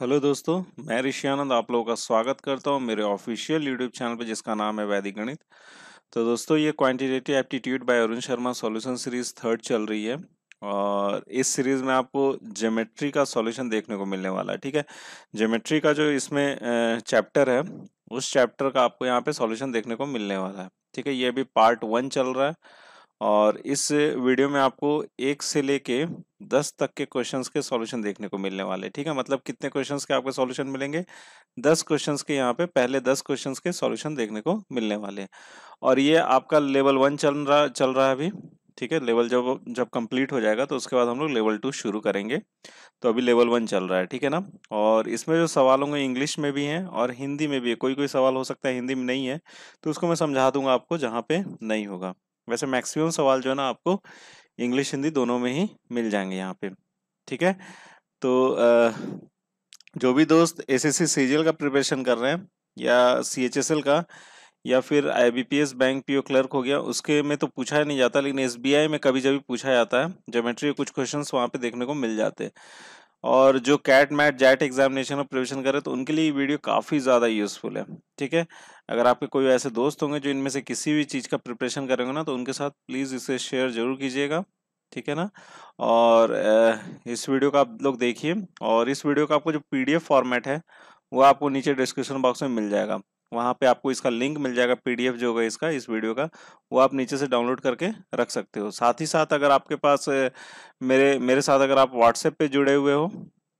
Hello दोस्तों मैं ऋषि आनंद आप लोगों का स्वागत करता हूँ मेरे ऑफिशियल यूट्यूब चैनल पर जिसका नाम है वैदिक गणित तो दोस्तों ये quantitative aptitude by Arun Sharma solution series third चल रही है और इस सीरीज़ में आपको ज्योमेट्री का सॉल्यूशन देखने को मिलने वाला है ठीक है ज्योमेट्री का जो इसमें चैप्टर है उस चैप्टर का आपको यहाँ पे सॉल्यूशन देखने को मिलने वाला है ठीक है ये अभी पार्ट वन चल रहा है और इस वीडियो में आपको एक से लेके दस तक के क्वेश्चंस के सॉल्यूशन देखने को मिलने वाले ठीक है मतलब कितने क्वेश्चंस के आपके सॉल्यूशन मिलेंगे दस क्वेश्चंस के यहाँ पे पहले दस क्वेश्चंस के सॉल्यूशन देखने को मिलने वाले हैं और ये आपका लेवल वन चल रहा चल रहा है अभी ठीक है लेवल जब जब कंप्लीट हो जाएगा तो उसके बाद हम लोग लेवल टू शुरू करेंगे तो अभी लेवल वन चल रहा है ठीक है ना और इसमें जो सवाल होंगे इंग्लिश में भी हैं और हिंदी में भी है कोई कोई सवाल हो सकता है हिंदी में नहीं है तो उसको मैं समझा दूंगा आपको जहाँ पे नहीं होगा वैसे मैक्सिमम सवाल जो है ना आपको इंग्लिश हिंदी दोनों में ही मिल जाएंगे यहाँ पे ठीक है तो जो भी दोस्त एस एस सी का प्रिपरेशन कर रहे हैं या सी एच एस एल का या फिर I B P S bank or clerk हो गया उसके में तो पूछा नहीं जाता लेकिन एस बी आई में कभी जब पूछा जाता है जोमेट्री कुछ क्वेश्चन वहाँ पे देखने को मिल जाते हैं और जो कैट मैट जैट एग्जामिनेशन में प्रिवेशन करें तो उनके लिए वीडियो काफ़ी ज़्यादा यूज़फुल है ठीक है अगर आपके कोई ऐसे दोस्त होंगे जो इनमें से किसी भी चीज़ का प्रिपरेशन करेंगे ना तो उनके साथ प्लीज़ इसे शेयर ज़रूर कीजिएगा ठीक है ना और इस वीडियो का आप लोग देखिए और इस वीडियो का आपको जो पीडीएफ फॉर्मेट है वो आपको नीचे डिस्क्रिप्शन बॉक्स में मिल जाएगा वहाँ पे आपको इसका लिंक मिल जाएगा पीडीएफ जो होगा इसका इस वीडियो का वो आप नीचे से डाउनलोड करके रख सकते हो साथ ही साथ अगर आपके पास मेरे मेरे साथ अगर आप व्हाट्सएप पे जुड़े हुए हो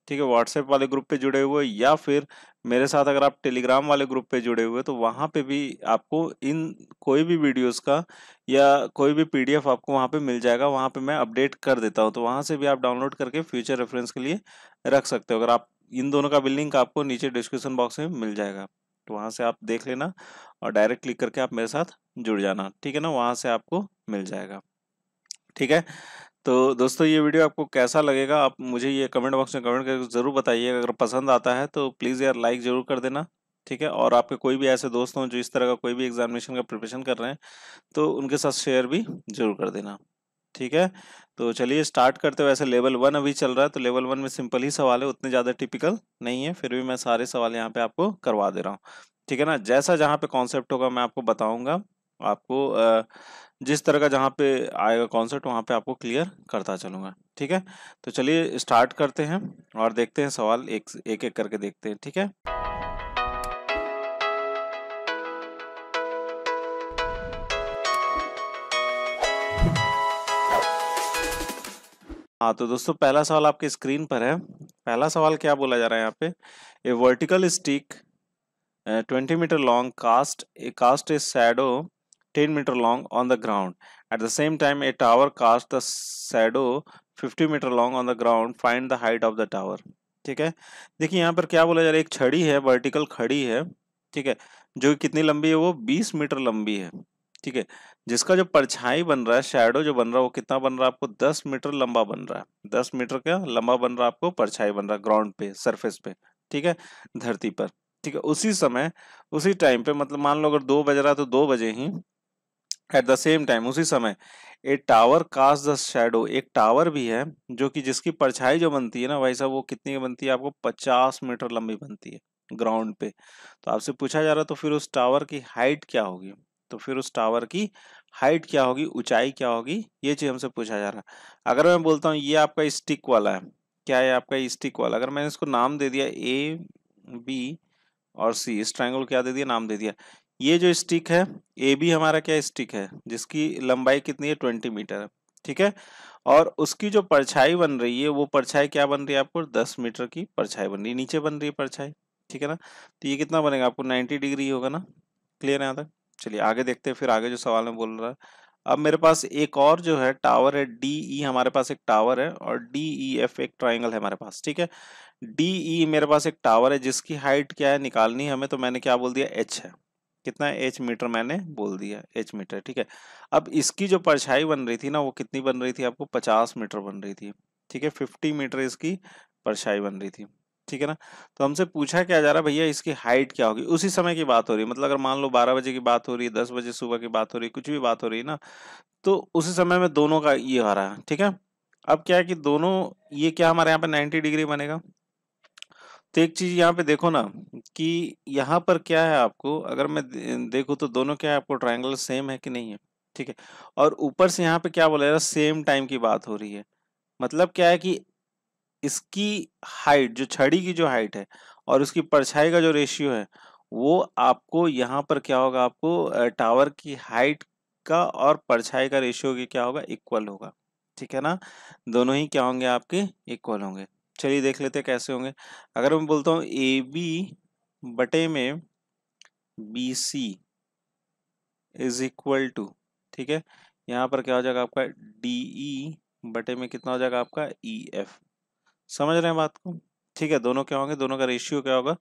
ठीक है व्हाट्सएप वाले ग्रुप पे जुड़े हुए या फिर मेरे साथ अगर आप टेलीग्राम वाले ग्रुप पे जुड़े हुए तो वहाँ पे भी आपको इन कोई भी वीडियोस का या कोई भी पीडीएफ आपको वहाँ पे मिल जाएगा वहाँ पे मैं अपडेट कर देता हूँ तो वहाँ से भी आप डाउनलोड करके फ्यूचर रेफरेंस के लिए रख सकते हो अगर आप इन दोनों का भी लिंक आपको नीचे डिस्क्रिप्शन बॉक्स में मिल जाएगा तो वहाँ से आप देख लेना और डायरेक्ट क्लिक करके आप मेरे साथ जुड़ जाना ठीक है ना वहाँ से आपको मिल जाएगा ठीक है तो दोस्तों ये वीडियो आपको कैसा लगेगा आप मुझे ये कमेंट बॉक्स में कमेंट करके ज़रूर बताइएगा अगर पसंद आता है तो प्लीज़ यार लाइक ज़रूर कर देना ठीक है और आपके कोई भी ऐसे दोस्त हों जो इस तरह का कोई भी एग्जामिनेशन का प्रिपरेशन कर रहे हैं तो उनके साथ शेयर भी ज़रूर कर देना ठीक है तो चलिए स्टार्ट करते वैसे लेवल वन अभी चल रहा है तो लेवल वन में सिंपल ही सवाल है उतने ज़्यादा टिपिकल नहीं है फिर भी मैं सारे सवाल यहाँ पे आपको करवा दे रहा हूँ ठीक है ना जैसा जहाँ पे कॉन्सेप्ट होगा मैं आपको बताऊँगा आपको जिस तरह का जहाँ पे आएगा कॉन्सेप्ट वहाँ पे आपको क्लियर करता चलूँगा ठीक है तो चलिए स्टार्ट करते हैं और देखते हैं सवाल एक एक, एक करके देखते हैं ठीक है हाँ तो दोस्तों पहला सवाल आपके स्क्रीन पर है पहला सवाल क्या बोला जा रहा है यहाँ पे a vertical stick twenty metre long cast a cast a shadow ten metre long on the ground at the same time a tower cast the shadow fifty metre long on the ground find the height of the tower ठीक है देखिए यहाँ पर क्या बोला जा रहा है एक छड़ी है वर्टिकल खड़ी है ठीक है जो कितनी लंबी है वो बीस मीटर लंबी है ठीक है जिसका जो परछाई बन रहा है शेडो जो बन रहा है वो कितना बन रहा है आपको दस मीटर लंबा बन रहा है दस मीटर का लंबा बन रहा है आपको परछाई बन रहा है ग्राउंड पे सरफेस पे ठीक है धरती पर ठीक है उसी समय उसी टाइम पे मतलब मान लो अगर दो बज रहा है तो दो बजे ही एट द सेम टाइम उसी समय a tower cast the shadow एक टावर भी है जो कि जिसकी परछाई जो बनती है ना भाई साहब वो कितनी बनती है आपको पचास मीटर लंबी बनती है ग्राउंड पे तो आपसे पूछा जा रहा है तो फिर उस टावर की हाइट क्या होगी तो फिर उस टावर की हाइट क्या होगी ऊंचाई क्या होगी ये चीज़ हमसे पूछा जा रहा है अगर मैं बोलता हूँ ये आपका स्टिक वाला है क्या है आपका स्टिक वाला अगर मैंने इसको नाम दे दिया ए बी और सी इस ट्राइंगल क्या दे दिया नाम दे दिया ये जो स्टिक है ए बी हमारा क्या स्टिक है जिसकी लंबाई कितनी है ट्वेंटी मीटर है ठीक है और उसकी जो परछाई बन रही है वो परछाई क्या बन रही है आपको दस मीटर की परछाई बन रही है नीचे बन रही है परछाई ठीक है ना तो ये कितना बनेगा आपको नाइन्टी डिग्री होगा ना क्लियर है यहाँ तक चलिए आगे देखते हैं फिर आगे जो सवाल में बोल रहा है अब मेरे पास एक और जो है टावर है डी ई e, हमारे पास एक टावर है और डी ई एफ एक ट्राइंगल है हमारे पास ठीक है डी ई e, मेरे पास एक टावर है जिसकी हाइट क्या है निकालनी है हमें तो मैंने क्या बोल दिया एच है कितना एच मीटर मैंने बोल दिया एच मीटर ठीक है अब इसकी जो परछाई बन रही थी ना वो कितनी बन रही थी आपको पचास मीटर बन रही थी ठीक है फिफ्टी मीटर इसकी परछाई बन रही थी ठीक है ना तो हमसे पूछा क्या जा रहा है भैया इसकी हाइट क्या होगी उसी समय की बात हो रही है मतलब अगर मान लो बारह बजे की बात हो रही है दस बजे सुबह की बात हो रही है कुछ भी बात हो रही है ना तो उसी समय में दोनों का ये आ रहा है ठीक है अब क्या है कि दोनों ये क्या हमारे यहाँ पे नाइन्टी डिग्री बनेगा तो एक चीज यहाँ पे देखो ना कि यहाँ पर क्या है आपको अगर मैं देखू तो दोनों क्या है आपको ट्राइंगल सेम है कि नहीं है ठीक है और ऊपर से यहाँ पे क्या बोला जा रहा है सेम टाइम की बात हो रही है मतलब क्या है कि इसकी हाइट जो छड़ी की जो हाइट है और उसकी परछाई का जो रेशियो है वो आपको यहाँ पर क्या होगा आपको टावर की हाइट का और परछाई का रेशियो की क्या होगा इक्वल होगा ठीक है ना दोनों ही क्या होंगे आपके इक्वल होंगे चलिए देख लेते हैं कैसे होंगे अगर मैं बोलता हूँ ए बी बटे में B C is equal to ठीक है यहाँ पर क्या हो जाएगा आपका डी ई e बटे में कितना हो जाएगा आपका ई e, एफ समझ रहे हैं बात को ठीक है दोनों क्या होंगे दोनों का रेशियो क्या होगा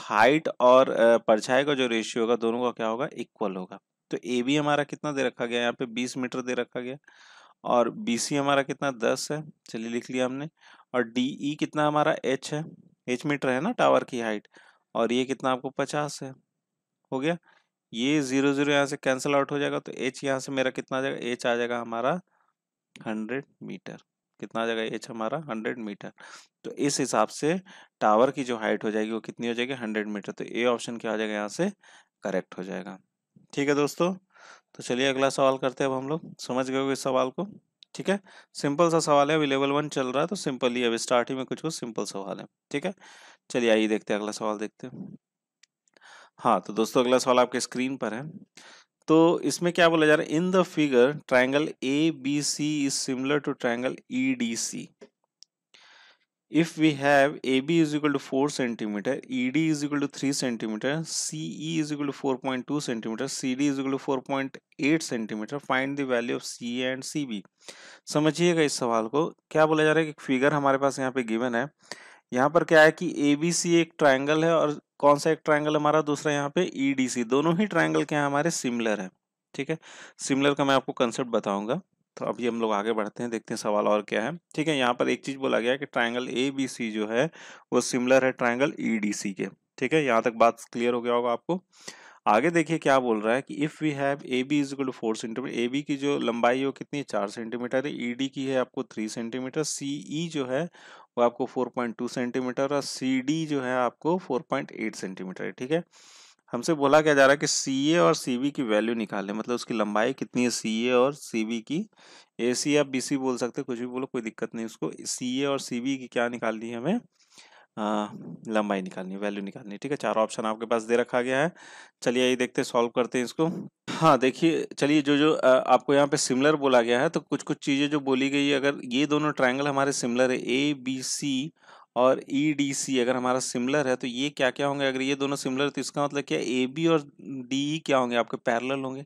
हाइट और परछाई का जो रेशियो होगा दोनों का क्या होगा इक्वल होगा तो ए बी हमारा कितना दे रखा गया यहाँ पे बीस मीटर दे रखा गया और बी सी हमारा कितना दस है चलिए लिख लिया हमने और डी ई e कितना हमारा एच है एच मीटर है ना टावर की हाइट और ये कितना आपको पचास है हो गया ये जीरो जीरो यहाँ से कैंसिल आउट हो जाएगा तो एच यहाँ से मेरा कितना आ जाएगा एच आ जाएगा हमारा हंड्रेड मीटर कितना आ जाएगा एच हमारा हंड्रेड मीटर तो इस हिसाब से टावर की जो हाइट हो जाएगी वो कितनी हो जाएगी हंड्रेड मीटर तो ए ऑप्शन क्या हो जाएगा यहाँ से करेक्ट हो जाएगा ठीक है दोस्तों तो चलिए अगला सवाल करते हैं अब हम लोग समझ गए इस सवाल को ठीक है सिंपल सा सवाल है अभी लेवल वन चल रहा है तो सिंपल ही अभी स्टार्टिंग में कुछ कुछ सिंपल सवाल है ठीक है चलिए आइए देखते हैं अगला सवाल देखते हैं हाँ तो दोस्तों अगला सवाल आपके स्क्रीन पर है तो इसमें क्या बोला जा रहा है in the figure triangle A B C is similar to triangle E D C if we have A B is equal to four centimetre E D is equal to three centimetre C E is equal to four point two centimetre C D is equal to four point eight centimetre find the value of C and C B समझिएगा इस सवाल को क्या बोला जा रहा है कि फिगर हमारे पास यहाँ पे गिवन है यहाँ पर क्या है कि ए बी सी एक ट्राइंगल है और कौन सा एक ट्राइंगल हमारा दूसरा यहाँ पे ई डी सी दोनों ही ट्राइंगल क्या है हमारे सिमिलर है ठीक है सिमिलर का मैं आपको कंसेप्ट बताऊंगा तो अभी हम लोग आगे बढ़ते हैं देखते हैं सवाल और क्या है ठीक है यहाँ पर एक चीज बोला गया कि ट्राइंगल ए बी सी जो है वो सिमिलर है ट्राइंगल ई डी सी के ठीक है यहाँ तक बात क्लियर हो गया होगा आपको आगे देखिए क्या बोल रहा है कि if we have A B is equal to four centimetre A B की जो लंबाई है वो कितनी है चार सेंटीमीटर है ई e, डी की है आपको थ्री सेंटीमीटर सी ई जो है वो आपको 4.2 सेंटीमीटर और सी डी जो है आपको 4.8 सेंटीमीटर है ठीक है हमसे बोला क्या जा रहा है कि सी ए और सी की वैल्यू निकाले मतलब उसकी लंबाई कितनी है सी ए और सी बी की ए सी या बी सी बोल सकते हैं कुछ भी बोलो कोई दिक्कत नहीं उसको सी ए और सी बी की क्या निकालनी है हमें हाँ, लंबाई निकालनी वैल्यू निकालनी ठीक है चार ऑप्शन आपके पास दे रखा गया है चलिए आइए देखते हैं सॉल्व करते हैं इसको हाँ देखिए चलिए जो जो आपको यहाँ पे सिमिलर बोला गया है तो कुछ कुछ चीज़ें जो बोली गई है अगर ये दोनों ट्राइंगल हमारे सिमिलर है ए बी सी और ई डी सी अगर हमारा सिमिलर है तो ये क्या क्या होंगे अगर ये दोनों सिमिलर तो इसका मतलब क्या ए बी और डी e क्या होंगे आपके पैरल होंगे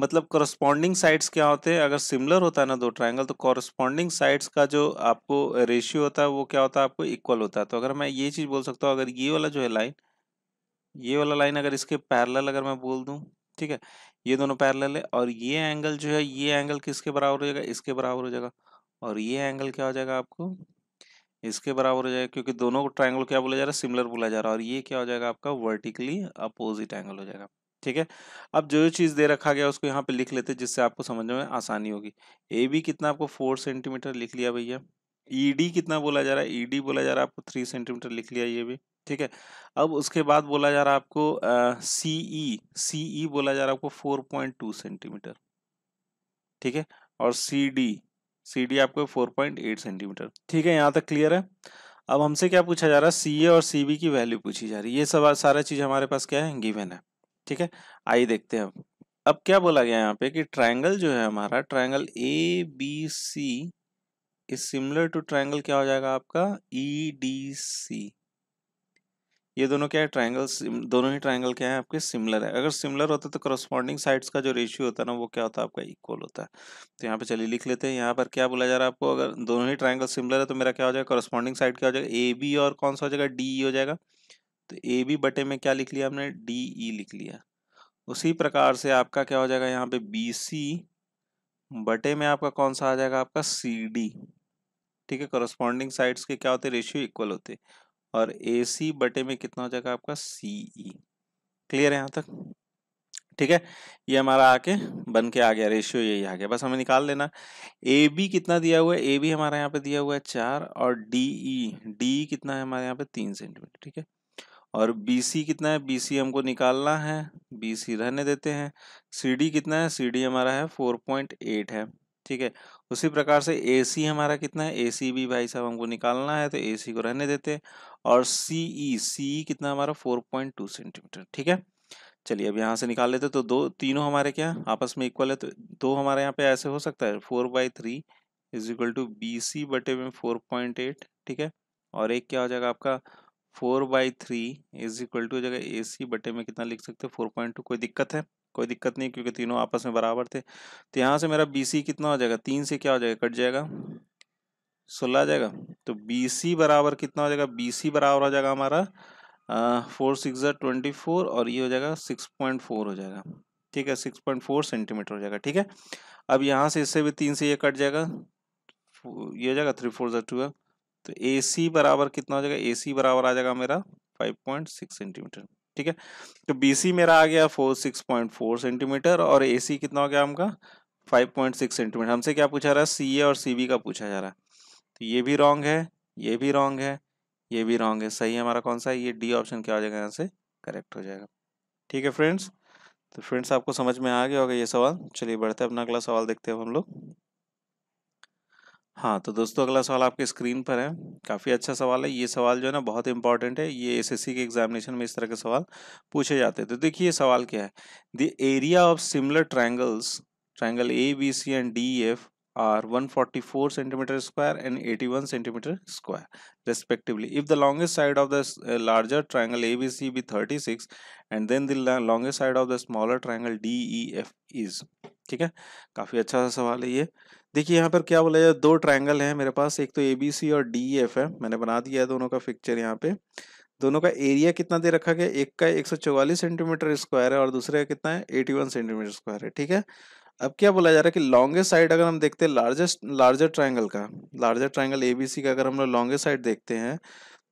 मतलब कॉरस्पॉन्डिंग साइड्स क्या होते हैं अगर सिमिलर होता है ना दो ट्राइंगल तो कॉरस्पॉन्डिंग साइड्स का जो आपको रेशियो होता है वो क्या होता है आपको इक्वल होता है तो अगर मैं ये चीज़ बोल सकता हूँ अगर ये वाला जो है लाइन ये वाला लाइन अगर इसके पैरल अगर मैं बोल दूँ ठीक है ये दोनों पैरल है और ये एंगल जो है ये एंगल किसके बराबर हो जाएगा इसके बराबर हो जाएगा और ये एंगल क्या हो जाएगा आपको इसके बराबर हो जाएगा क्योंकि दोनों ट्राइंगल क्या बोला जा रहा है सिमिलर बोला जा रहा है और ये क्या हो जाएगा आपका वर्टिकली अपोजिट एंगल हो जाएगा ठीक है अब जो जो चीज़ दे रखा गया उसको यहाँ पे लिख लेते जिससे आपको समझने में आसानी होगी ए बी कितना आपको फोर सेंटीमीटर लिख लिया भैया ई डी कितना बोला जा रहा है ई डी बोला जा रहा है आपको थ्री सेंटीमीटर लिख लिया ये भी ठीक है अब उसके बाद बोला जा रहा है आपको सी ई सी ई बोला जा रहा है आपको फोर पॉइंट टू सेंटीमीटर ठीक है और सी डी सी डी आपको फोर पॉइंट एट सेंटीमीटर ठीक है यहाँ तक क्लियर है अब हमसे क्या पूछा जा रहा है सी ए और सी बी की वैल्यू पूछी जा रही है ये सब सारा चीज़ हमारे पास क्या है गिवन है ठीक है आइए देखते हैं अब क्या बोला गया यहाँ पे कि ट्रायंगल जो है हमारा triangle A B C is similar to triangle क्या हो जाएगा आपका ई डी सी ये दोनों क्या है ट्रायंगल दोनों ही ट्रायंगल क्या है आपके सिमिलर है अगर सिमिलर होता तो करस्पॉन्डिंग साइड्स का जो रेशियो होता है ना वो क्या होता है आपका इक्वल होता है तो यहाँ पे चलिए लिख लेते हैं यहाँ पर क्या बोला जा रहा है आपको अगर दोनों ही ट्रायंगल सिमिलर है तो मेरा क्या हो जाएगा करस्पॉन्डिंग साइड क्या हो जाएगा ए बी और कौन सा हो जाएगा डी हो जाएगा तो ए बी बटे में क्या लिख लिया हमने डी ई लिख लिया उसी हम्म। प्रकार से आपका क्या हो जाएगा यहाँ पे बी सी बटे में आपका कौन सा आ जाएगा आपका सी डी ठीक है कॉरस्पॉन्डिंग साइड्स के क्या होते रेशियो इक्वल होते और ए सी बटे में कितना हो जाएगा आपका सी ई क्लियर है यहाँ तक ठीक है ये हमारा आके बन के आ गया रेशियो यही आ गया बस हमें निकाल लेना ए बी कितना दिया हुआ है ए बी हमारा यहाँ पे दिया हुआ है चार और डी ई डी कितना है हमारे यहाँ पे तीन सेंटीमीटर ठीक है और बी सी कितना है बी सी हमको निकालना है बी सी रहने देते हैं सी डी कितना है सी डी हमारा है फोर पॉइंट एट है ठीक है उसी प्रकार से ए सी हमारा कितना है ए सी भी भाई साहब हमको निकालना है तो ए सी को रहने देते हैं और सी ई सी कितना हमारा फोर पॉइंट टू सेंटीमीटर ठीक है चलिए अब यहाँ से निकाल लेते तो दो तीनों हमारे क्या आपस में इक्वल है तो दो हमारे यहाँ पे ऐसे हो सकता है four by three is equal to B C बटे में फोर पॉइंट एट ठीक है और एक क्या हो जाएगा आपका four by three is equal to जगह ए सी बटे में कितना लिख सकते हैं फोर पॉइंट टू कोई दिक्कत है कोई दिक्कत नहीं क्योंकि तीनों आपस में बराबर थे तो यहाँ से मेरा बी सी कितना हो जाएगा तीन से क्या हो जाएगा कट जाएगा सोलह आ जाएगा तो बी सी बराबर कितना हो जाएगा बी सी बराबर हो जाएगा हमारा फोर सिक्स ट्वेंटी फोर और ये हो जाएगा सिक्स पॉइंट फोर हो जाएगा ठीक है सिक्स पॉइंट फोर सेंटीमीटर हो जाएगा ठीक है अब यहाँ से इससे भी तीन से ये कट जाएगा ये हो जाएगा थ्री फोर जो टू तो ए सी बराबर कितना हो जाएगा ए सी बराबर आ जाएगा मेरा फाइव पॉइंट सिक्स सेंटीमीटर ठीक है तो बी सी मेरा आ गया four six point four centimetre और ए सी कितना हो गया हमका फाइव पॉइंट सिक्स सेंटीमीटर हमसे क्या पूछा रहा है सी ए और सी बी का पूछा जा रहा है तो ये भी रॉन्ग है ये भी रॉन्ग है ये भी रॉन्ग है सही हमारा कौन सा है ये डी ऑप्शन क्या हो जाएगा यहाँ से करेक्ट हो जाएगा ठीक है फ्रेंड्स तो फ्रेंड्स आपको समझ में आ गया होगा ये सवाल चलिए बढ़ते हैं अपना अगला सवाल देखते हैं हम लोग हाँ तो दोस्तों अगला सवाल आपके स्क्रीन पर है काफ़ी अच्छा सवाल है ये सवाल जो है ना बहुत इंपॉर्टेंट है ये एसएससी के एग्जामिनेशन में इस तरह के सवाल पूछे जाते हैं तो देखिए ये सवाल क्या है the area of similar triangles triangle A B C and D F are 144 centimetre square and 81 centimetre square respectively if the longest side of the larger triangle A B C be thirty six and then the longest side of the smaller triangle D E F is ठीक है काफ़ी अच्छा सा सवाल है ये देखिए यहाँ पर क्या बोला जाए दो ट्राइंगल हैं मेरे पास एक तो ए बी सी और डी एफ है मैंने बना दिया है दोनों का पिक्चर यहाँ पे दोनों का एरिया कितना दे रखा गया एक का चौवालीस सेंटीमीटर स्क्वायर है और दूसरे का कितना है वन सेंटीमीटर स्क्वायर है ठीक है अब क्या बोला जा रहा है कि लॉन्गेस्ट साइड अगर हम देखते हैं लार्जेस्ट लार्जर ट्राइंगल का लार्जर ट्राइंगल एबीसी का अगर हम लोग लॉन्गेस्ट साइड देखते हैं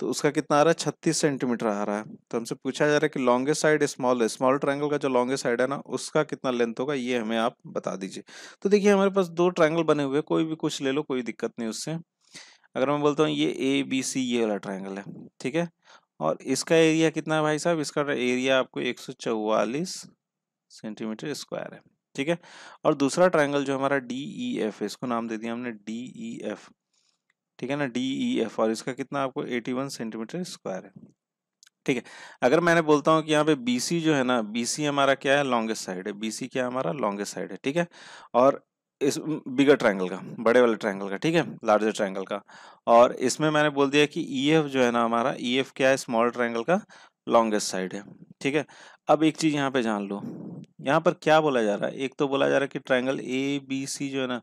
तो उसका कितना आ रहा है छत्तीस सेंटीमीटर आ रहा है तो हमसे पूछा जा रहा है कि longest side small small triangle का जो लॉन्गेस्ट साइड है ना उसका कितना लेंथ होगा ये हमें आप बता दीजिए तो देखिए हमारे पास दो ट्रायंगल बने हुए कोई भी कुछ ले लो कोई दिक्कत नहीं उससे अगर मैं बोलता हूँ ये ए बी सी ये वाला ट्राइंगल है ठीक है और इसका एरिया कितना है भाई साहब इसका एरिया आपको एक सेंटीमीटर स्क्वायर है ठीक है और दूसरा ट्राइंगल जो हमारा डी ई एफ है इसको नाम दे दिया हमने डी ई एफ ठीक है ना डी ई एफ और इसका कितना आपको 81 सेंटीमीटर स्क्वायर है ठीक है अगर मैंने बोलता हूँ कि यहाँ पे बी सी जो है ना बी सी हमारा क्या है लॉन्गेस्ट साइड है बी सी क्या हमारा लॉन्गेस्ट साइड है ठीक है और इस बिगर ट्रायंगल का बड़े वाले ट्रायंगल का ठीक है लार्जर ट्रायंगल का और इसमें मैंने बोल दिया कि ई e एफ जो है ना हमारा ई e एफ क्या है स्मॉल ट्रायंगल का लॉन्गेस्ट साइड है ठीक है अब एक चीज यहाँ पे जान लो यहाँ पर क्या बोला जा रहा है एक तो बोला जा रहा है कि ट्रायंगल ए बी सी जो है ना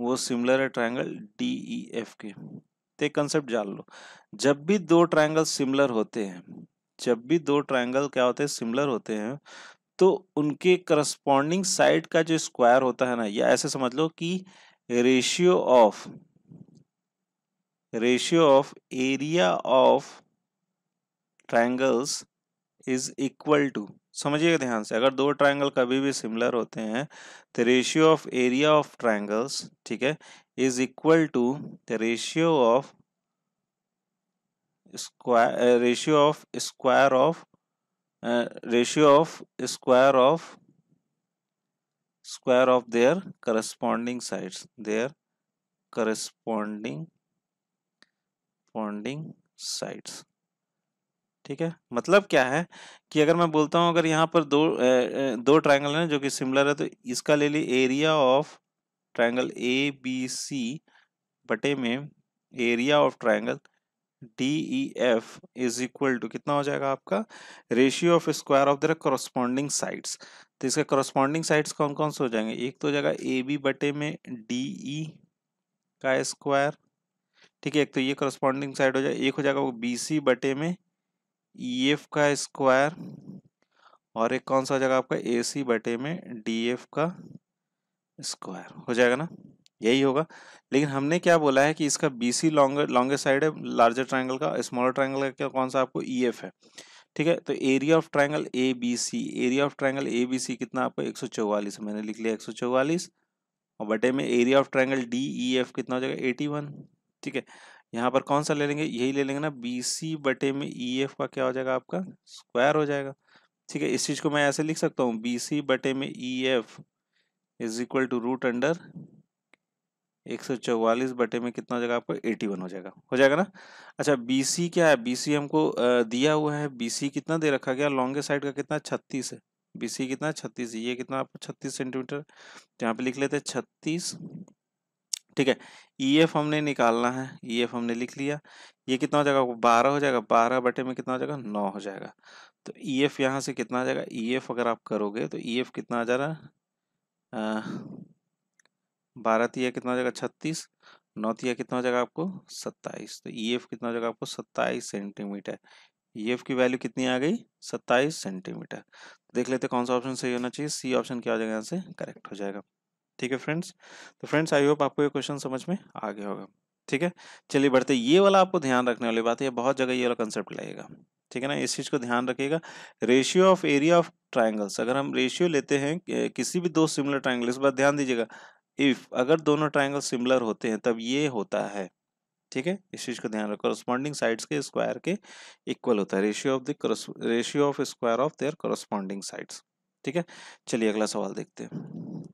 वो सिमिलर है ट्राइंगल डी ई एफ के तो एक कंसेप्ट जान लो जब भी दो ट्राइंगल सिमिलर होते हैं जब भी दो ट्राइंगल क्या होते हैं सिमिलर होते हैं तो उनके करस्पॉन्डिंग साइड का जो स्क्वायर होता है ना या ऐसे समझ लो कि ratio of ratio of area of triangles is equal to समझिएगा ध्यान से अगर दो ट्राइंगल कभी भी सिमिलर होते हैं तो ratio of area of triangles ठीक है is equal to the ratio of square ratio of square of ratio of square of square of their corresponding sides their corresponding sides ठीक है मतलब क्या है कि अगर मैं बोलता हूँ अगर यहाँ पर दो ए, दो ट्राइंगल है जो कि सिमिलर है तो इसका ले लिए area of triangle A B C बटे में area of triangle D E F is equal to कितना हो जाएगा आपका ratio of square of their corresponding sides तो इसके कॉरस्पॉन्डिंग साइड्स कौन कौन से हो जाएंगे एक तो हो जाएगा ए बी बटे में डी ई e का स्क्वायर ठीक है एक तो ये कॉरस्पॉन्डिंग साइड हो जाएगा एक हो जाएगा वो बी सी बटे में ई e एफ का स्क्वायर और एक कौन सा हो जाएगा आपका ए सी बटे में डी एफ का स्क्वायर हो जाएगा ना यही होगा लेकिन हमने क्या बोला है कि इसका B C longer longest side है लार्जर ट्राइंगल का स्मॉलर ट्राइंगल का क्या कौन सा आपको ई e एफ है ठीक है तो area of triangle A B C area of triangle A B C कितना आपको एक सौ चौवालीस मैंने लिख लिया एक सौ चौवालीस और बटे में area of triangle D E F कितना हो जाएगा एटी वन ठीक है यहाँ पर कौन सा ले लेंगे यही ले लेंगे ना बी सी बटे में ई e, एफ का क्या हो जाएगा आपका स्क्वायर हो जाएगा ठीक है इस चीज को मैं ऐसे लिख सकता हूँ बी सी बटे में E F is equal to root under एक सौ चौवालीस बटे में कितना हो जाएगा आपको एटी वन हो जाएगा हो जाएगा ना अच्छा बी सी क्या है बी सी हमको दिया हुआ है बी सी कितना दे रखा गया लॉन्गेस्ट साइड का कितना छत्तीस है बी सी कितना छत्तीस ये कितना आपको छत्तीस सेंटीमीटर तो यहाँ पे लिख लेते हैं छत्तीस ठीक है ई e एफ हमने निकालना है ई e एफ हमने लिख लिया ये कितना हो जाएगा बारह हो जाएगा बारह बटे में कितना हो जाएगा नौ हो जाएगा तो ई e एफ यहाँ से कितना आ जाएगा ई एफ अगर आप करोगे तो ई एफ कितना आ जा रहा है बारह तिया कितना हो जाएगा छत्तीस नौ तिया कितना हो जाएगा आपको सत्ताईस तो ई एफ कितना हो जाएगा आपको सत्ताईस सेंटीमीटर ई एफ की वैल्यू कितनी आ गई सत्ताईस सेंटीमीटर देख लेते कौन सा ऑप्शन सही होना चाहिए सी ऑप्शन क्या हो जाएगा यहाँ से करेक्ट हो जाएगा ठीक है फ्रेंड्स तो फ्रेंड्स आई होप आपको ये क्वेश्चन समझ में आ गया होगा ठीक है चलिए बढ़ते ये वाला आपको ध्यान रखने वाली बात है बहुत जगह ये वाला कंसेप्ट लगेगा ठीक है ना इस चीज़ को ध्यान रखिएगा ratio of area of triangles अगर हम रेशियो लेते हैं किसी भी दो सिमिलर ट्राइंगल इस बात ध्यान दीजिएगा इफ अगर दोनों ट्राइंगल सिमिलर होते हैं तब ये होता है ठीक है इस चीज़ को ध्यान रखो करस्पॉन्डिंग साइड्स के स्क्वायर के इक्वल होता है ratio of the ratio of square of their corresponding sides ठीक है चलिए अगला सवाल देखते हैं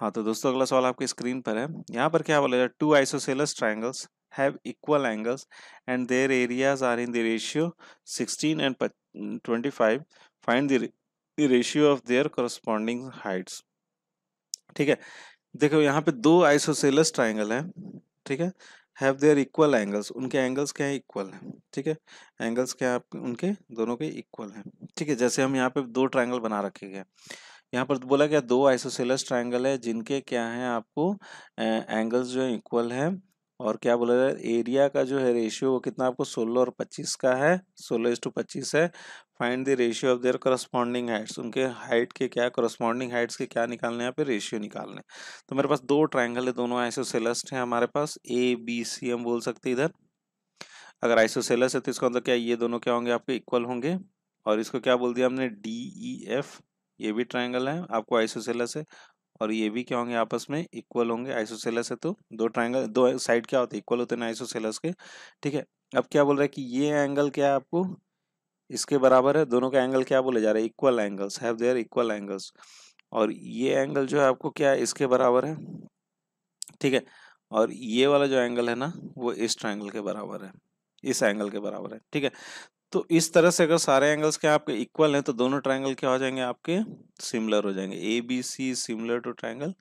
हाँ तो दोस्तों अगला सवाल आपके स्क्रीन पर है यहाँ पर क्या बोला जाए two isosceles triangles have equal angles and their areas are in the ratio 16 and 25 find the ratio of their corresponding heights ठीक है देखो यहाँ पे दो आइसोसेलस ट्राइंगल हैं ठीक है हैव देयर इक्वल एंगल्स उनके एंगल्स क्या है इक्वल हैं ठीक है एंगल्स क्या आप उनके दोनों के इक्वल हैं ठीक है जैसे हम यहाँ पे दो ट्राइंगल बना रखे गए यहाँ पर तो बोला गया दो आइसोसेलस ट्राइंगल है जिनके क्या हैं आपको एंगल्स जो है इक्वल है और क्या बोला जाए एरिया का जो है रेशियो वो कितना आपको सोलह और पच्चीस का है सोलह इस टू पच्चीस है find the ratio of their corresponding heights उनके हाइट के क्या करस्पॉन्डिंग हाइट्स के क्या निकालने हैं पे रेशियो निकालने तो मेरे पास दो ट्राइंगल है दोनों आइसोसेलस हैं हमारे पास ए बी सी हम बोल सकते इधर अगर आइसोसेलस है तो इसका मतलब क्या ये दोनों क्या होंगे आपके इक्वल होंगे और इसको क्या बोल दिया हमने डी ई एफ ये भी ट्राइंगल है आपको आइसोसेलस है और ये भी क्या होंगे आपस में इक्वल होंगे आइसोसेलस है तो दो ट्राइंगल दो साइड क्या होते हैं इक्वल होते हैं आइसोसेलस के ठीक है अब क्या बोल रहा है कि ये एंगल क्या है आपको इसके बराबर है दोनों का एंगल क्या बोले जा रहे हैं equal angles have their equal angles और ये एंगल जो है आपको क्या है इसके बराबर है ठीक है और ये वाला जो एंगल है ना वो इस ट्राइंगल के बराबर है इस एंगल के बराबर है ठीक है तो इस तरह से अगर सारे एंगल्स के आपके इक्वल हैं तो दोनों ट्राइंगल क्या हो जाएंगे आपके सिमिलर हो जाएंगे A B C similar to triangle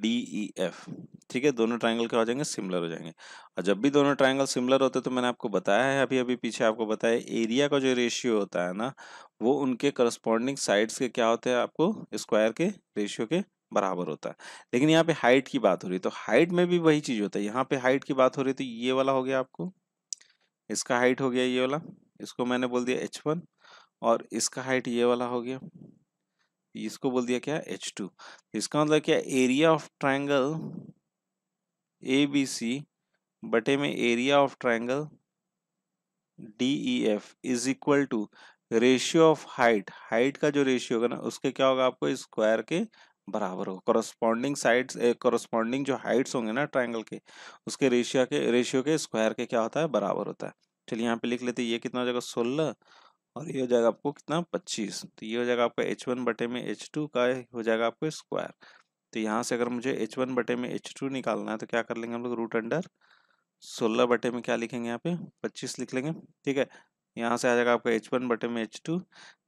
D E F e, ठीक है दोनों ट्राइंगल क्या हो जाएंगे सिमिलर हो जाएंगे और जब भी दोनों ट्राइंगल सिमिलर होते हैं तो मैंने आपको बताया है अभी अभी पीछे आपको बताया एरिया का जो रेशियो होता है ना वो उनके करस्पॉन्डिंग साइड्स के क्या होते हैं आपको स्क्वायर के रेशियो के बराबर होता है लेकिन यहाँ पे हाइट की बात हो रही है तो हाइट में भी वही चीज़ होता है यहाँ पे हाइट की बात हो रही है तो ये वाला हो गया आपको इसका हाइट हो गया ये वाला इसको मैंने बोल दिया एच वन और इसका हाइट ये वाला हो गया इसको बोल दिया क्या एच टू इसका मतलब क्या area of triangle A B C बटे में area of triangle D E F is equal to ratio of height height का जो रेशियो होगा ना उसके क्या होगा आपको स्क्वायर के बराबर हो करस्पॉन्डिंग साइड्स करस्पॉन्डिंग जो हाइट्स होंगे ना ट्राइंगल के उसके रेशियो के रेशियो के स्क्वायर के क्या होता है बराबर होता है चलिए यहाँ पे लिख लेते हैं ये कितना हो जाएगा सोलह और ये हो जाएगा आपको कितना पच्चीस तो ये हो जाएगा आपका एच वन बटे में एच टू का हो जाएगा आपको स्क्वायर तो यहाँ से अगर मुझे एच वन बटे में एच टू निकालना है तो क्या कर लेंगे हम लोग रूट अंडर सोलह बटे में क्या लिखेंगे यहाँ पे पच्चीस लिख लेंगे ठीक है यहाँ से आ जाएगा आपका एच वन बटे में H two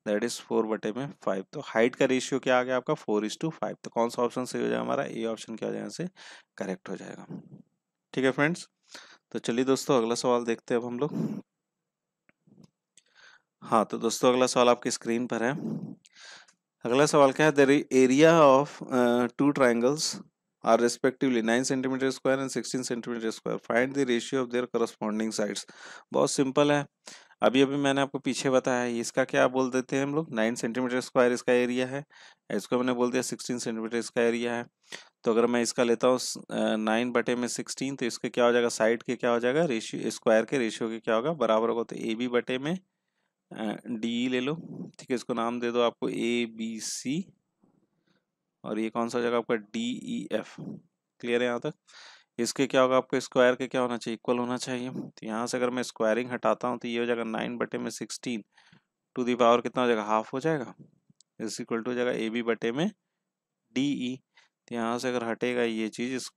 that is four बटे में फाइव तो हाइट का रेशियो क्या आ गया आपका फोर इज टू फाइव तो कौन सा ऑप्शन सही हो जाएगा हमारा ए ऑप्शन क्या हो जाएगा से करेक्ट हो जाएगा ठीक है फ्रेंड्स तो चलिए दोस्तों अगला सवाल देखते हैं अब हम लोग हाँ तो दोस्तों अगला सवाल आपकी स्क्रीन पर है अगला सवाल क्या है their area of two triangles are respectively nine centimetre square and sixteen centimetre square find the ratio of their corresponding sides बहुत सिंपल है अभी अभी मैंने आपको पीछे बताया है इसका क्या बोल देते हैं हम लोग नाइन सेंटीमीटर स्क्वायर इसका एरिया है इसको मैंने बोल दिया सिक्सटीन सेंटीमीटर इसका एरिया है तो अगर मैं इसका लेता हूँ नाइन बटे में सिक्सटीन तो इसके क्या हो जाएगा साइड के क्या हो जाएगा रेशियो स्क्वायर के रेशियो के क्या होगा बराबर होगा तो ए बी बटे में डी ले लो ठीक है इसको नाम दे दो आपको ए बी सी और ये कौन सा हो जाएगा आपका डी ई एफ क्लियर है यहाँ तक इसके क्या होगा आपको स्क्वायर के क्या होना चाहिए इक्वल होना चाहिए तो यहाँ से अगर मैं स्क्वायरिंग हटाता हूँ तो ये हो जाएगा नाइन बटे में सिक्सटीन टू दी पावर कितना हो जाएगा हाफ हो जाएगा इज इक्वल टू हो जाएगा ए बी बटे में डी ई तो यहाँ से अगर हटेगा ये चीज़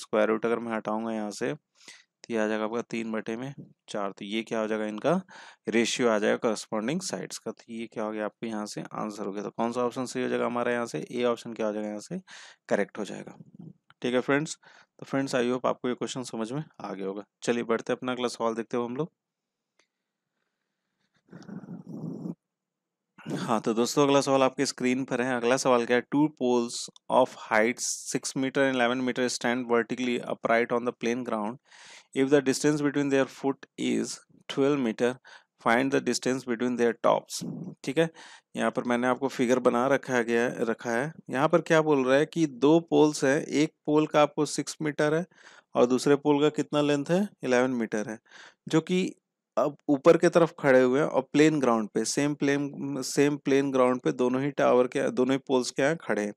स्क्वायर रूट अगर मैं हटाऊंगा यहाँ से तो ये आ जाएगा आपका तीन बटे में चार तो ये क्या हो जाएगा इनका रेशियो आ जाएगा करस्पॉन्डिंग साइड्स का तो ये क्या हो गया आपके यहाँ से आंसर हो गया तो कौन सा ऑप्शन सही हो जाएगा हमारा यहाँ से ए ऑप्शन क्या हो जाएगा यहाँ से करेक्ट हो जाएगा ठीक है फ्रेंड्स तो फ्रेंड्स आई होप आपको ये क्वेश्चन समझ में आ गया होगा चलिए बढ़ते अपना अगला सवाल देखते हो हम लोग हाँ तो दोस्तों अगला सवाल आपके स्क्रीन पर है अगला सवाल क्या है two poles of height six metre and eleven metre stand vertically upright on the plane ground if the distance between their foot is twelve metre find the distance between their tops ठीक है यहाँ पर मैंने आपको figure बना रखा गया है रखा है यहाँ पर क्या बोल रहा है कि दो पोल्स हैं एक पोल का आपको सिक्स मीटर है और दूसरे पोल का कितना लेंथ है इलेवन मीटर है जो कि अब ऊपर की तरफ खड़े हुए हैं और प्लेन ग्राउंड पे same plane same plane ground पे दोनों ही टावर के दोनों ही पोल्स के यहाँ खड़े हैं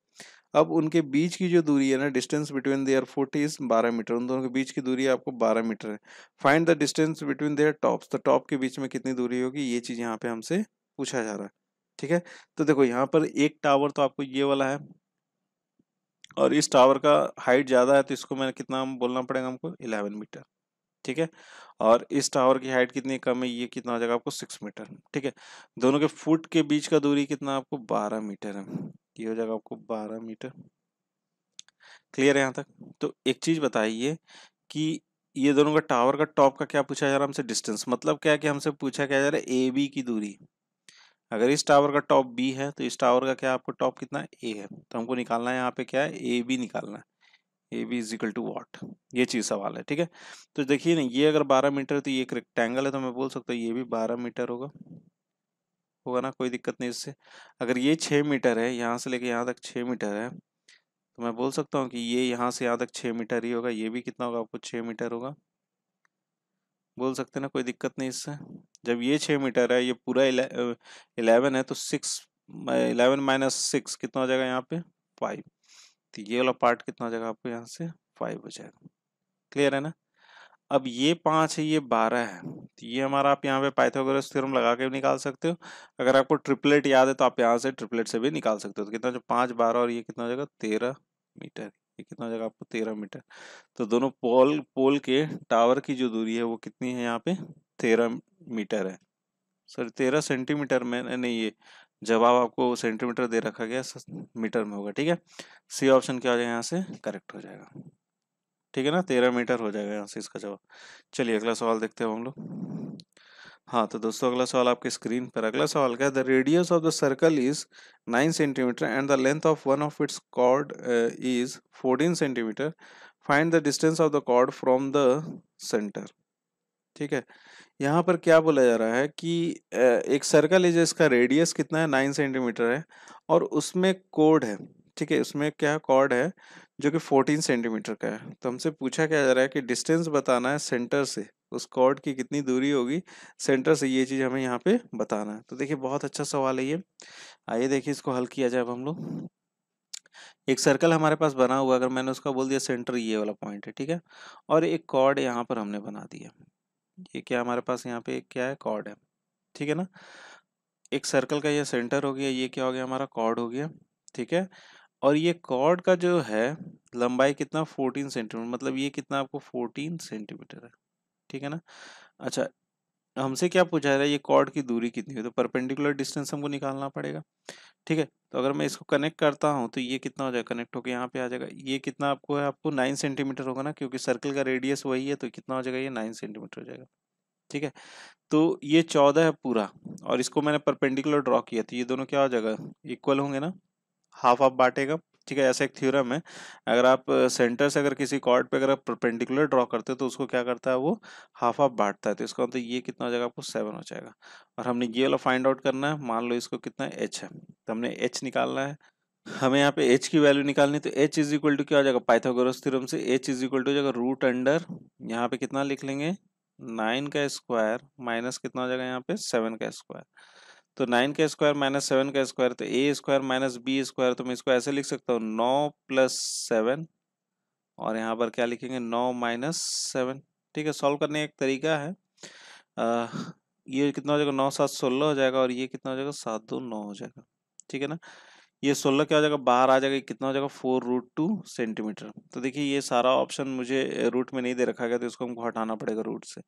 अब उनके बीच की जो दूरी है ना distance between their foot is बारह मीटर उन दोनों के बीच की दूरी आपको बारह मीटर है find the distance between their tops तो टॉप के बीच में कितनी दूरी होगी ये चीज़ यहाँ पे हमसे पूछा जा रहा है ठीक है तो देखो यहाँ पर एक टावर तो आपको ये वाला है और इस टावर का हाइट ज़्यादा है तो इसको मैंने कितना बोलना पड़ेगा हमको इलेवन मीटर ठीक है और इस टावर की हाइट कितनी कम है ये कितना हो जाएगा आपको सिक्स मीटर ठीक है दोनों के फुट के बीच का दूरी कितना आपको बारह मीटर है ये हो जाएगा आपको बारह मीटर क्लियर है यहाँ तक तो एक चीज़ बताइए कि ये दोनों का टावर का टॉप का क्या पूछा जा रहा है हमसे डिस्टेंस मतलब क्या है कि हमसे पूछा क्या जा रहा है ए बी की दूरी अगर इस टावर का टॉप बी है तो इस टावर का क्या आपको टॉप कितना ए है तो हमको निकालना है यहाँ पे क्या है ए बी निकालना है A B is equal to what ये चीज़ सवाल है ठीक है तो देखिए ना ये अगर बारह मीटर तो ये एक रेक्टेंगल है तो मैं बोल सकता हूँ ये भी बारह मीटर होगा होगा ना कोई दिक्कत नहीं इससे अगर ये छः मीटर है यहाँ से लेके यहाँ तक छः मीटर है तो मैं बोल सकता हूँ कि ये यहाँ से यहाँ तक छः मीटर ही होगा ये भी कितना होगा आपको छः मीटर होगा बोल सकते ना कोई दिक्कत नहीं इससे जब ये छः मीटर है ये पूरा इलेवन है तो सिक्स इलेवन माइनस सिक्स कितना हो जाएगा यहाँ पे फाइव तो ये वाला पार्ट कितना हो जाएगा आपको यहाँ से फाइव हो जाएगा क्लियर है ना अब ये पाँच है ये बारह है तो ये हमारा आप यहाँ पे पाइथागोरस थ्योरम लगा के भी निकाल सकते हो अगर आपको ट्रिपलेट याद है तो आप यहाँ से ट्रिपलेट से भी निकाल सकते हो तो कितना जो पाँच बारह और ये कितना हो जाएगा तेरह मीटर ये कितना हो जाएगा आपको तेरह मीटर तो दोनों पोल पोल के टावर की जो दूरी है वो कितनी है यहाँ पे तेरह मीटर है सॉरी तेरह सेंटीमीटर में नहीं ये जवाब आपको सेंटीमीटर दे रखा गया मीटर में होगा ठीक है सी ऑप्शन क्या हो जाएगा यहाँ से करेक्ट हो जाएगा ठीक है ना तेरह मीटर हो जाएगा यहाँ से इसका जवाब चलिए अगला सवाल देखते हैं हम लोग हाँ तो दोस्तों अगला सवाल आपके स्क्रीन पर अगला सवाल क्या है the radius of the circle is nine centimetre and the length of one of its chord is fourteen centimetre find the distance of the chord from the centre ठीक है यहाँ पर क्या बोला जा रहा है कि एक सर्कल है जिसका रेडियस कितना है नाइन सेंटीमीटर है और उसमें कोड है ठीक है उसमें क्या कॉर्ड है जो कि 14 सेंटीमीटर का है तो हमसे पूछा क्या जा रहा है कि डिस्टेंस बताना है सेंटर से उस कॉर्ड की कितनी दूरी होगी सेंटर से ये चीज़ हमें यहाँ पे बताना है तो देखिए बहुत अच्छा सवाल है ये आइए देखिए इसको हल किया जाए अब हम लोग एक सर्कल हमारे पास बना हुआ अगर मैंने उसका बोल दिया सेंटर ये वाला पॉइंट है ठीक है और एक कॉर्ड यहाँ पर हमने बना दिया ये क्या हमारे पास यहाँ पे क्या है कॉर्ड है ठीक है ना एक सर्कल का ये सेंटर हो गया ये क्या हो गया हमारा कॉर्ड हो गया ठीक है और ये कॉर्ड का जो है लंबाई कितना 14 सेंटीमीटर मतलब ये कितना आपको 14 सेंटीमीटर है ठीक है ना अच्छा हमसे क्या पूछा रहा है ये कॉर्ड की दूरी कितनी है तो परपेंडिकुलर डिस्टेंस हमको निकालना पड़ेगा ठीक है तो अगर मैं इसको कनेक्ट करता हूँ तो ये कितना हो जाएगा कनेक्ट होकर यहाँ पे आ जाएगा ये कितना आपको है आपको नाइन सेंटीमीटर होगा ना क्योंकि सर्कल का रेडियस वही है तो कितना हो जाएगा ये नाइन सेंटीमीटर हो जाएगा ठीक है तो ये चौदह है पूरा और इसको मैंने परपेंडिकुलर ड्रॉ किया तो ये दोनों क्या हो जाएगा इक्वल होंगे ना हाफ ऑफ बांटेगा ठीक है ऐसा एक थ्योरम है अगर आप सेंटर से अगर किसी कॉर्ड पे अगर आप परपेंडिकुलर ड्रॉ करते हो तो उसको क्या करता है वो हाफ ऑफ बांटता है तो इसका मतलब तो ये कितना हो जाएगा आपको सेवन हो जाएगा और हमने ये वाला फाइंड आउट करना है मान लो इसको कितना एच है तो हमने एच निकालना है हमें यहाँ पे h की वैल्यू निकालनी तो h इज इक्वल टू क्या हो जाएगा पाइथागोरस थ्योरम से h इज इक्वल टू हो जाएगा रूट अंडर यहाँ पे कितना लिख लेंगे नाइन का स्क्वायर माइनस कितना हो जाएगा यहाँ पे सेवन का स्क्वायर तो नाइन का स्क्वायर माइनस सेवन का स्क्वायर तो A square minus B square तो मैं इसको ऐसे लिख सकता हूँ नौ प्लस सेवन और यहाँ पर क्या लिखेंगे नौ माइनस सेवन ठीक है सॉल्व करने का एक तरीका है आ, ये कितना हो जाएगा नौ सात सोलह हो जाएगा और ये कितना हो जाएगा सात दो नौ हो जाएगा ठीक है ना ये सोलह क्या हो जाएगा बाहर आ जाएगा कितना हो जाएगा फोर रूट टू सेंटीमीटर तो देखिए ये सारा ऑप्शन मुझे रूट में नहीं दे रखा गया तो इसको हमको हटाना पड़ेगा रूट से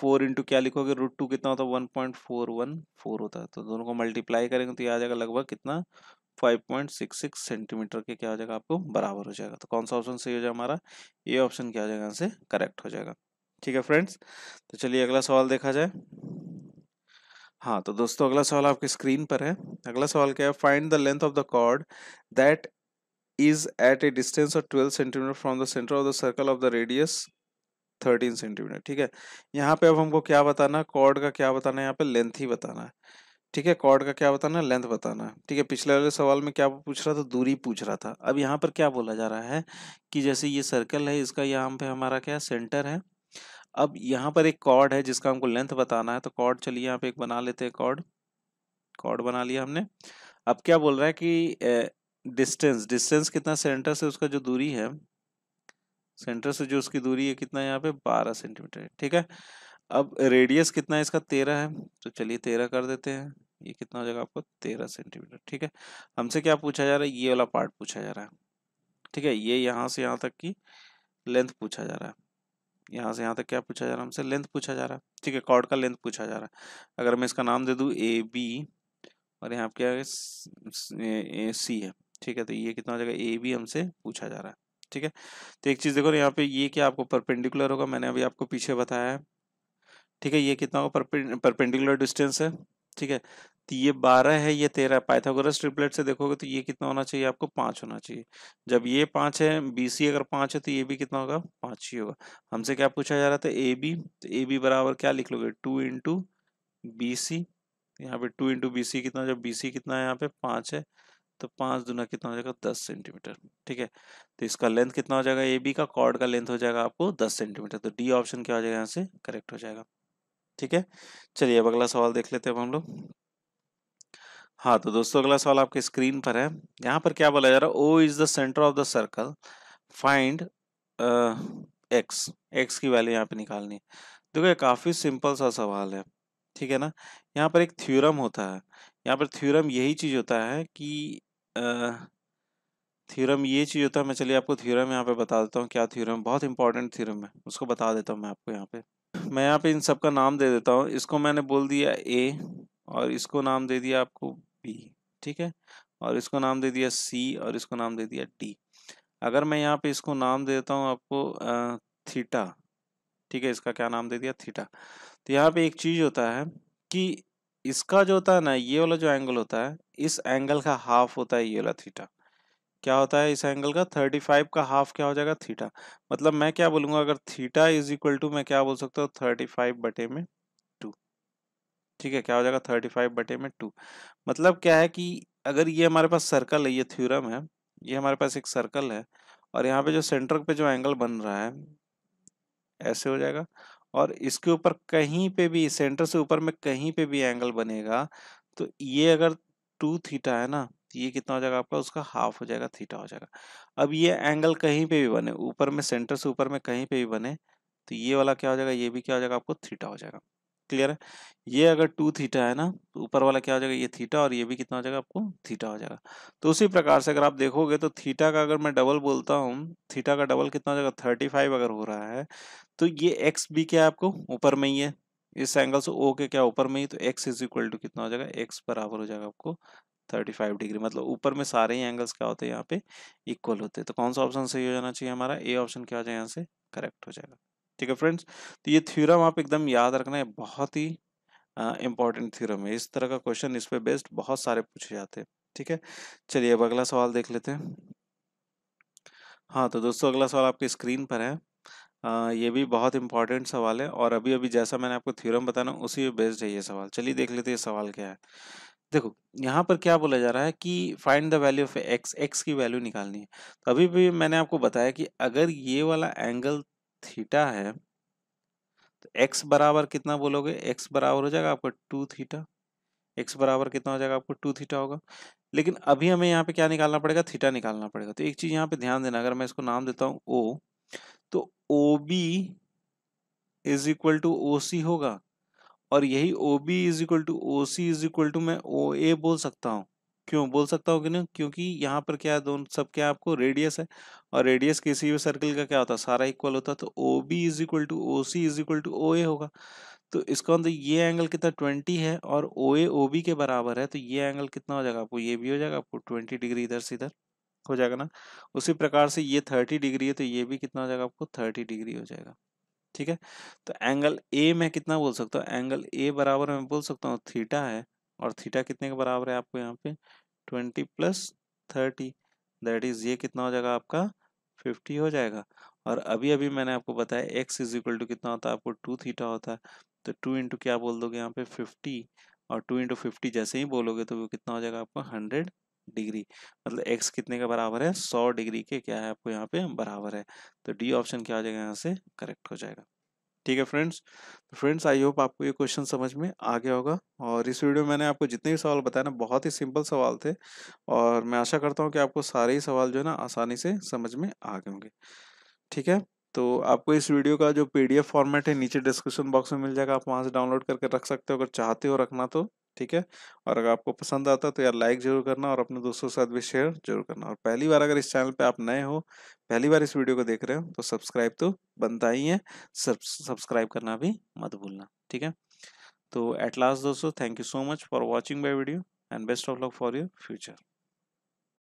फोर इंटू क्या लिखोगे रूट टू कितना होता है one point four one four होता है तो दोनों को मल्टीप्लाई करेंगे तो ये आ जाएगा लगभग कितना five point six six centimetre के क्या हो जाएगा आपको बराबर हो जाएगा तो कौन सा ऑप्शन सही हो जाएगा हमारा ये ऑप्शन क्या हो जाएगा यहाँ से करेक्ट हो जाएगा ठीक है फ्रेंड्स तो चलिए अगला सवाल देखा जाए हाँ तो दोस्तों अगला सवाल आपके स्क्रीन पर है अगला सवाल क्या है find the length of the chord that is at a distance of twelve centimetre from the centre of the circle of the radius thirteen centimetre ठीक है यहाँ पे अब हमको क्या बताना है कॉर्ड का क्या बताना है यहाँ पे लेंथ ही बताना है ठीक है कॉर्ड का क्या बताना है लेंथ बताना है ठीक है पिछले वाले सवाल में क्या पूछ रहा था दूरी पूछ रहा था अब यहाँ पर क्या बोला जा रहा है कि जैसे ये सर्कल है इसका यहाँ पे हमारा क्या सेंटर है अब यहाँ पर एक कॉर्ड है जिसका हमको लेंथ बताना है तो कॉर्ड चलिए यहाँ पे एक बना लेते हैं कॉर्ड कॉर्ड बना लिया हमने अब क्या बोल रहा है कि डिस्टेंस डिस्टेंस कितना सेंटर से उसका जो दूरी है सेंटर से जो उसकी दूरी है कितना यहाँ पे बारह सेंटीमीटर ठीक है अब रेडियस कितना है इसका तेरह है तो चलिए तेरह कर देते हैं ये कितना हो जाएगा आपको तेरह सेंटीमीटर ठीक है हमसे क्या पूछा जा रहा है ये वाला पार्ट पूछा जा रहा है ठीक है ये यहाँ से यहाँ तक की लेंथ पूछा जा रहा है यहाँ से यहाँ तक क्या पूछा जा रहा है हमसे लेंथ पूछा जा रहा है ठीक है कॉर्ड का लेंथ पूछा जा रहा है अगर मैं इसका नाम दे दूँ ए बी और यहाँ पे क्या सी है ठीक है तो ये कितना हो जाएगा ए बी हमसे पूछा जा रहा है ठीक है तो एक चीज़ देखो यहाँ पे ये क्या आपको परपेंडिकुलर होगा मैंने अभी आपको पीछे बताया है ठीक है ये कितना होगा परपेंडिकुलर डिस्टेंस है ठीक है तो ये बारह है ये तेरह पाइथागोरस ट्रिपलेट से देखोगे तो ये कितना होना चाहिए आपको पाँच होना चाहिए जब ये पाँच है बी सी अगर पाँच है तो ये भी कितना होगा पाँच ही होगा हमसे क्या पूछा जा रहा था ए बी तो ए बी बराबर क्या लिख लोगे टू इंटू बी सी यहाँ पे टू इंटू बी सी कितना जब बी सी कितना है यहाँ पे पाँच है तो पाँच दुना कितना हो जाएगा दस सेंटीमीटर ठीक है तो इसका लेंथ कितना हो जाएगा ए बी का कॉर्ड का लेंथ हो जाएगा आपको दस सेंटीमीटर तो डी ऑप्शन क्या हो जाएगा यहाँ से करेक्ट हो जाएगा ठीक है चलिए अब अगला सवाल देख लेते हैं हम लोग हाँ तो दोस्तों अगला सवाल आपके स्क्रीन पर है यहाँ पर क्या बोला जा रहा है O is the centre of the circle find X X की वैल्यू यहाँ पे निकालनी देखो ये काफ़ी सिंपल सा सवाल है ठीक है ना यहाँ पर एक थ्योरम होता है यहाँ पर थ्योरम यही चीज़ होता है कि थ्योरम ये चीज़ होता है मैं चलिए आपको थ्योरम यहाँ पे बता देता हूँ क्या थ्योरम बहुत इंपॉर्टेंट थ्योरम है उसको बता देता हूँ मैं आपको यहाँ पे मैं यहाँ पे इन सब का नाम दे देता हूँ इसको मैंने बोल दिया ए और इसको नाम दे दिया आपको बी ठीक है और इसको नाम दे दिया सी और इसको नाम दे दिया डी अगर मैं यहाँ पे इसको नाम देता हूँ आपको थीटा ठीक है इसका क्या नाम दे दिया थीटा तो यहाँ पे एक चीज़ होता है कि इसका जो होता है ना ये वाला जो एंगल होता है इस एंगल का हाफ होता है ये वाला थीटा क्या होता है इस एंगल का 35 का हाफ क्या हो जाएगा थीटा मतलब मैं क्या बोलूंगा अगर थीटा इज इक्वल टू मैं क्या बोल सकता हूँ 35 बटे में ठीक है क्या हो जाएगा थर्टी फाइव बटे में टू मतलब क्या है कि अगर ये हमारे पास सर्कल है ये थ्योरम है ये हमारे पास एक सर्कल है और यहाँ पे जो सेंटर पे जो एंगल बन रहा है ऐसे हो जाएगा और इसके ऊपर कहीं पे भी सेंटर से ऊपर में कहीं पे भी एंगल बनेगा तो ये अगर टू थीटा है ना तो ये कितना हो जाएगा आपका उसका हाफ हो जाएगा थीटा हो जाएगा अब ये एंगल कहीं पे भी बने ऊपर में सेंटर से ऊपर में कहीं पे भी बने तो ये वाला क्या हो जाएगा ये भी क्या हो जाएगा आपको थीटा हो जाएगा क्लियर है ये अगर टू थीटा है ना तो ऊपर वाला क्या हो जाएगा ये थीटा और ये भी कितना हो जाएगा आपको थीटा हो जाएगा तो उसी प्रकार से अगर आप देखोगे तो थीटा का अगर मैं डबल बोलता हूँ थीटा का डबल कितना हो जाएगा थर्टी फाइव अगर हो रहा है तो ये एक्स भी क्या है आपको ऊपर में ही है इस एंगल से ओ के क्या ऊपर में ही तो एक्स इज इक्वल टू कितना हो जाएगा एक्स बराबर हो जाएगा आपको थर्टी फाइव डिग्री मतलब ऊपर में सारे ही एंगल्स क्या होते हैं यहाँ पे इक्वल होते हैं तो कौन सा ऑप्शन सही हो जाना चाहिए हमारा ए ऑप्शन क्या हो जाए यहाँ से करेक्ट हो जाएगा ठीक है फ्रेंड्स तो ये थ्योरम आप एकदम याद रखना है बहुत ही इंपॉर्टेंट थ्योरम है इस तरह का क्वेश्चन इस पर बेस्ड बहुत सारे पूछे जाते हैं ठीक है चलिए अब अगला सवाल देख लेते हैं हाँ तो दोस्तों अगला सवाल आपके स्क्रीन पर है आ, ये भी बहुत इंपॉर्टेंट सवाल है और अभी अभी जैसा मैंने आपको थ्योरम बताना उसी पे बेस्ड है ये सवाल चलिए देख लेते हैं सवाल क्या है देखो यहाँ पर क्या बोला जा रहा है कि find the value of X X की वैल्यू निकालनी है तो अभी भी मैंने आपको बताया कि अगर ये वाला एंगल थीटा है तो एक्स बराबर कितना बोलोगे एक्स बराबर हो जाएगा आपका टू थीटा एक्स बराबर कितना हो जाएगा आपको टू थीटा होगा लेकिन अभी हमें यहाँ पे क्या निकालना पड़ेगा थीटा निकालना पड़ेगा तो एक चीज़ यहाँ पे ध्यान देना अगर मैं इसको नाम देता हूँ ओ तो O B is equal to O C होगा और यही O B is equal to O C is equal to मैं ओ ए बोल सकता हूँ क्यों बोल सकता हूँ कि नहीं क्योंकि यहाँ पर क्या है दोनों सब क्या आपको रेडियस है और रेडियस किसी भी सर्कल का क्या होता है सारा इक्वल होता है तो O B is equal to O C is equal to O A होगा तो इसका मतलब ये एंगल कितना ट्वेंटी है और ओ ए ओ बी के बराबर है तो ये एंगल कितना हो जाएगा आपको ये भी हो जाएगा आपको ट्वेंटी डिग्री इधर से इधर हो जाएगा ना उसी प्रकार से ये थर्टी डिग्री है तो ये भी कितना हो जाएगा आपको थर्टी डिग्री हो जाएगा ठीक है तो एंगल ए मैं कितना बोल सकता हूँ एंगल ए बराबर मैं बोल सकता हूँ थीटा है और थीटा कितने के बराबर है आपको यहाँ पे twenty plus thirty that is ये कितना हो जाएगा आपका फिफ्टी हो जाएगा और अभी अभी मैंने आपको बताया एक्स इज इक्वल टू कितना होता है आपको टू थीटा होता है तो टू इंटू क्या बोल दोगे यहाँ पे फिफ्टी और टू इंटू फिफ्टी जैसे ही बोलोगे तो वो कितना हो जाएगा आपको हंड्रेड डिग्री मतलब एक्स कितने के बराबर है सौ डिग्री के क्या है आपको यहाँ पे बराबर है तो डी ऑप्शन क्या हो जाएगा यहाँ से करेक्ट हो जाएगा ठीक है फ्रेंड्स तो फ्रेंड्स आई होप आपको ये क्वेश्चन समझ में आ गया होगा और इस वीडियो में मैंने आपको जितने भी सवाल बताए ना बहुत ही सिंपल सवाल थे और मैं आशा करता हूँ कि आपको सारे ही सवाल जो है ना आसानी से समझ में आ गए होंगे ठीक है तो आपको इस वीडियो का जो पीडीएफ फॉर्मेट है नीचे डिस्क्रिप्शन बॉक्स में मिल जाएगा आप वहाँ से डाउनलोड करके रख सकते हो अगर चाहते हो रखना तो ठीक है और अगर आपको पसंद आता है तो यार लाइक जरूर करना और अपने दोस्तों के साथ भी शेयर जरूर करना और पहली बार अगर इस चैनल पे आप नए हो पहली बार इस वीडियो को देख रहे हो तो सब्सक्राइब तो बनता ही है सब्सक्राइब करना भी मत भूलना ठीक है तो एट लास्ट दोस्तों thank you so much for watching my video and best of luck for your future